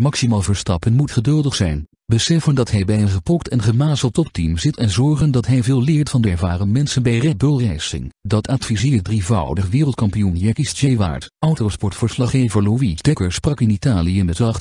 Maximaal Verstappen moet geduldig zijn, beseffen dat hij bij een gepokt en gemazeld topteam zit en zorgen dat hij veel leert van de ervaren mensen bij Red Bull Racing. Dat adviseert drievoudig wereldkampioen Jacques J. Autosportverslaggever Louis Dekker sprak in Italië met de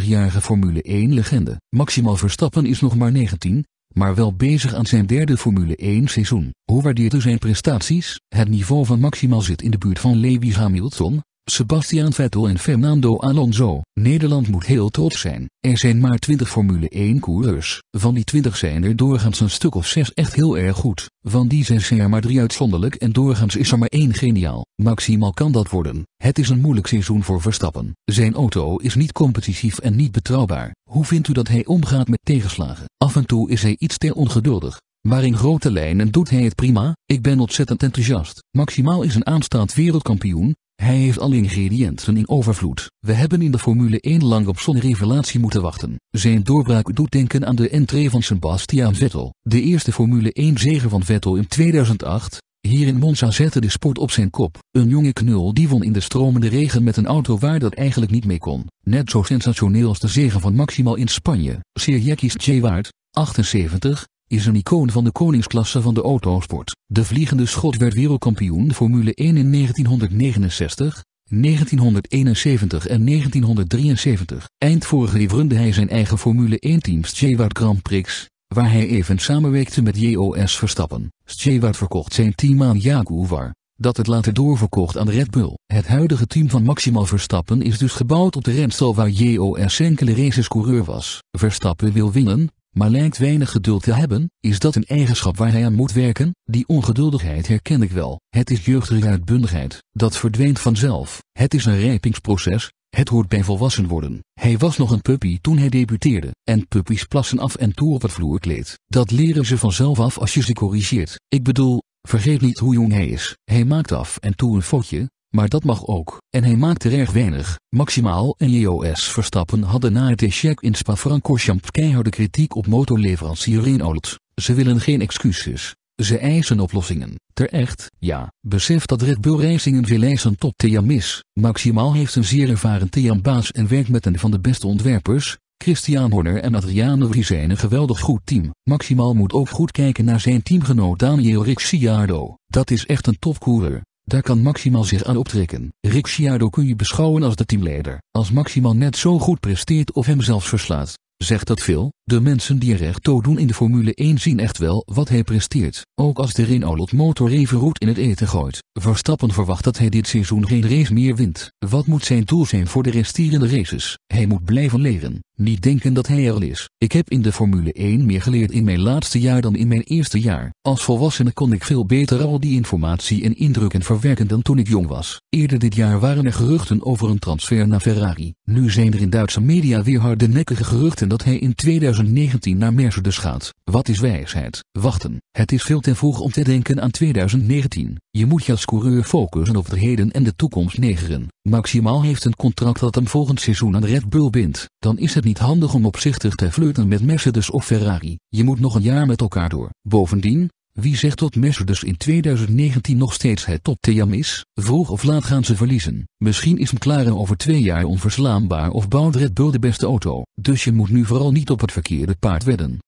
78-jarige Formule 1-legende. Maximaal Verstappen is nog maar 19, maar wel bezig aan zijn derde Formule 1 seizoen. Hoe waardeert u zijn prestaties? Het niveau van Maxima zit in de buurt van Lewis Hamilton, Sebastian Vettel en Fernando Alonso, Nederland moet heel trots zijn. Er zijn maar 20 Formule 1 coureurs, van die 20 zijn er doorgaans een stuk of 6 echt heel erg goed. Van die 6 zijn er maar 3 uitzonderlijk en doorgaans is er maar 1 geniaal. Maximaal kan dat worden. Het is een moeilijk seizoen voor Verstappen. Zijn auto is niet competitief en niet betrouwbaar. Hoe vindt u dat hij omgaat met tegenslagen? Af en toe is hij iets te ongeduldig. Maar in grote lijnen doet hij het prima, ik ben ontzettend enthousiast. Maximaal is een aanstaand wereldkampioen, hij heeft alle ingrediënten in overvloed. We hebben in de Formule 1 lang op zo'n revelatie moeten wachten. Zijn doorbraak doet denken aan de entree van Sebastian Vettel. De eerste Formule 1 zege van Vettel in 2008. Hier in Monza zette de sport op zijn kop. Een jonge knul die won in de stromende regen met een auto waar dat eigenlijk niet mee kon. Net zo sensationeel als de zege van Maximal in Spanje. Sir J. Waard, 78, is een icoon van de koningsklasse van de autosport. De vliegende schot werd wereldkampioen Formule 1 in 1969, 1971 en 1973. Eind vorige jaar runde hij zijn eigen Formule 1-team Stewart Grand Prix, waar hij even samenwerkte met JOS Verstappen. Stewart verkocht zijn team aan Jaguar, dat het later doorverkocht aan Red Bull. Het huidige team van Maximaal Verstappen is dus gebouwd op de renstal waar JOS enkele racescoureur was. Verstappen wil winnen, maar lijkt weinig geduld te hebben, is dat een eigenschap waar hij aan moet werken. Die ongeduldigheid herken ik wel. Het is jeugdige uitbundigheid, dat verdwijnt vanzelf. Het is een rijpingsproces, het hoort bij volwassen worden. Hij was nog een puppy toen hij debuteerde, en puppies plassen af en toe op het vloerkleed. Dat leren ze vanzelf af als je ze corrigeert. Ik bedoel, vergeet niet hoe jong hij is. Hij maakt af en toe een fotje, maar dat mag ook, en hij maakt er erg weinig. Maximaal en EOS Verstappen hadden na het échec in Spa-Francorchamps keiharde kritiek op motorleverancier Renault. Ze willen geen excuses. Ze eisen oplossingen. Terecht, ja, besef dat Red Bull Racing een veel eisen top TM is. Maximaal heeft een zeer ervaren TM-baas en werkt met een van de beste ontwerpers, Christian Horner en Adriano zijn een geweldig goed team. Maximaal moet ook goed kijken naar zijn teamgenoot Daniel Ricciardo. Dat is echt een topcoureur. Daar kan Maximal zich aan optrekken. Ricciardo kun je beschouwen als de teamleider. Als Maximal net zo goed presteert of hem zelfs verslaat, zegt dat veel. De mensen die er echt toe doen in de Formule 1 zien echt wel wat hij presteert. Ook als de Renault motor even roet in het eten gooit. Verstappen verwacht dat hij dit seizoen geen race meer wint. Wat moet zijn doel zijn voor de resterende races? Hij moet blijven leren. Niet denken dat hij er al is. Ik heb in de Formule 1 meer geleerd in mijn laatste jaar dan in mijn eerste jaar. Als volwassene kon ik veel beter al die informatie en indrukken verwerken dan toen ik jong was. Eerder dit jaar waren er geruchten over een transfer naar Ferrari. Nu zijn er in Duitse media weer hardnekkige geruchten dat hij in 2000 2019 naar Mercedes gaat. Wat is wijsheid? Wachten. Het is veel te vroeg om te denken aan 2019. Je moet je als coureur focussen op het heden en de toekomst negeren. Maximaal heeft een contract dat hem volgend seizoen aan Red Bull bindt. Dan is het niet handig om opzichtig te flirten met Mercedes of Ferrari. Je moet nog een jaar met elkaar door. Bovendien, wie zegt dat Mercedes in 2019 nog steeds het topteam is? Vroeg of laat gaan ze verliezen. Misschien is McLaren over twee jaar onverslaanbaar of bouwt Red Bull de beste auto. Dus je moet nu vooral niet op het verkeerde paard wedden.